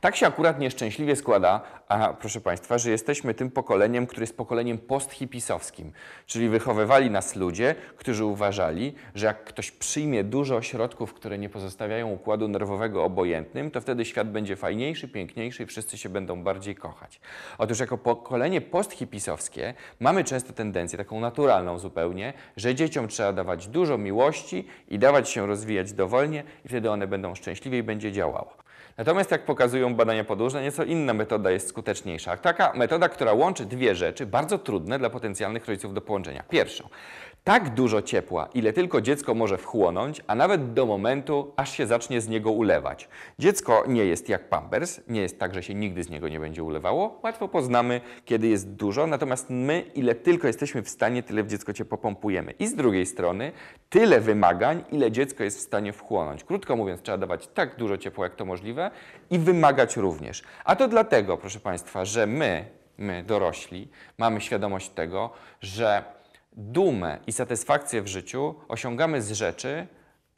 Tak się akurat nieszczęśliwie składa, a proszę Państwa, że jesteśmy tym pokoleniem, które jest pokoleniem posthipisowskim, czyli wychowywali nas ludzie, którzy uważali, że jak ktoś przyjmie dużo środków, które nie pozostawiają układu nerwowego obojętnym, to wtedy świat będzie fajniejszy, piękniejszy i wszyscy się będą bardziej kochać. Otóż jako pokolenie posthipisowskie mamy często tendencję, taką naturalną zupełnie, że dzieciom trzeba dawać dużo miłości i dawać się rozwijać dowolnie i wtedy one będą szczęśliwie i będzie działało. Natomiast jak pokazują badania podróżne, nieco inna metoda jest skuteczniejsza. Taka metoda, która łączy dwie rzeczy bardzo trudne dla potencjalnych rodziców do połączenia. Pierwszą, tak dużo ciepła, ile tylko dziecko może wchłonąć, a nawet do momentu, aż się zacznie z niego ulewać. Dziecko nie jest jak pampers, nie jest tak, że się nigdy z niego nie będzie ulewało. Łatwo poznamy, kiedy jest dużo, natomiast my, ile tylko jesteśmy w stanie, tyle w dziecko ciepło pompujemy. I z drugiej strony, tyle wymagań, ile dziecko jest w stanie wchłonąć. Krótko mówiąc, trzeba dawać tak dużo ciepła, jak to możliwe i wymagać również. A to dlatego, proszę Państwa, że my, my dorośli, mamy świadomość tego, że dumę i satysfakcję w życiu osiągamy z rzeczy,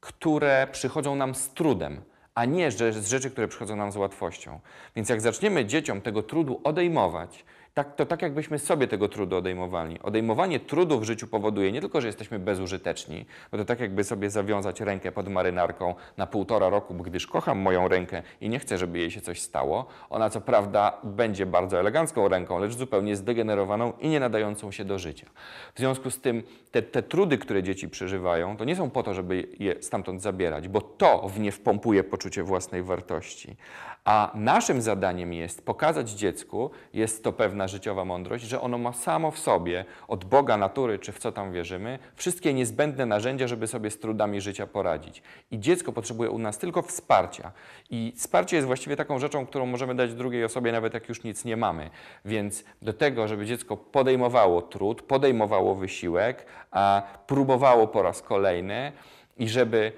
które przychodzą nam z trudem, a nie z rzeczy, które przychodzą nam z łatwością. Więc jak zaczniemy dzieciom tego trudu odejmować, tak, to tak jakbyśmy sobie tego trudu odejmowali. Odejmowanie trudu w życiu powoduje nie tylko, że jesteśmy bezużyteczni, bo no to tak jakby sobie zawiązać rękę pod marynarką na półtora roku, gdyż kocham moją rękę i nie chcę, żeby jej się coś stało. Ona co prawda będzie bardzo elegancką ręką, lecz zupełnie zdegenerowaną i nie nadającą się do życia. W związku z tym te, te trudy, które dzieci przeżywają, to nie są po to, żeby je stamtąd zabierać, bo to w nie wpompuje poczucie własnej wartości. A naszym zadaniem jest pokazać dziecku, jest to pewna życiowa mądrość, że ono ma samo w sobie, od Boga, natury czy w co tam wierzymy, wszystkie niezbędne narzędzia, żeby sobie z trudami życia poradzić. I dziecko potrzebuje u nas tylko wsparcia. I wsparcie jest właściwie taką rzeczą, którą możemy dać drugiej osobie, nawet jak już nic nie mamy. Więc do tego, żeby dziecko podejmowało trud, podejmowało wysiłek, a próbowało po raz kolejny i żeby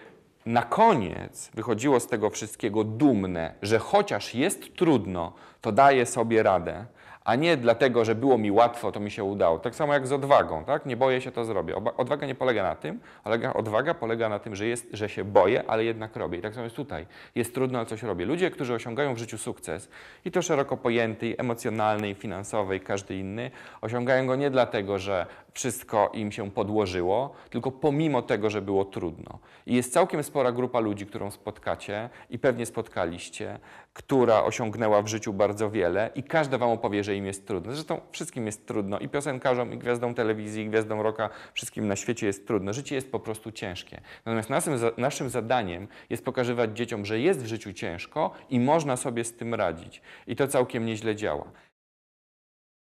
na koniec wychodziło z tego wszystkiego dumne, że chociaż jest trudno, to daje sobie radę a nie dlatego, że było mi łatwo, to mi się udało. Tak samo jak z odwagą, tak? Nie boję się, to zrobię. Odwaga nie polega na tym, ale odwaga polega na tym, że, jest, że się boję, ale jednak robię. I tak samo jest tutaj. Jest trudno, ale coś robię. Ludzie, którzy osiągają w życiu sukces, i to szeroko pojęty, emocjonalny, i finansowy, i każdy inny, osiągają go nie dlatego, że wszystko im się podłożyło, tylko pomimo tego, że było trudno. I jest całkiem spora grupa ludzi, którą spotkacie i pewnie spotkaliście, która osiągnęła w życiu bardzo wiele i każda wam opowie, że im jest trudno. Zresztą wszystkim jest trudno i piosenkarzom, i gwiazdom telewizji, i gwiazdom roka, wszystkim na świecie jest trudno. Życie jest po prostu ciężkie. Natomiast naszym, naszym zadaniem jest pokazywać dzieciom, że jest w życiu ciężko i można sobie z tym radzić. I to całkiem nieźle działa.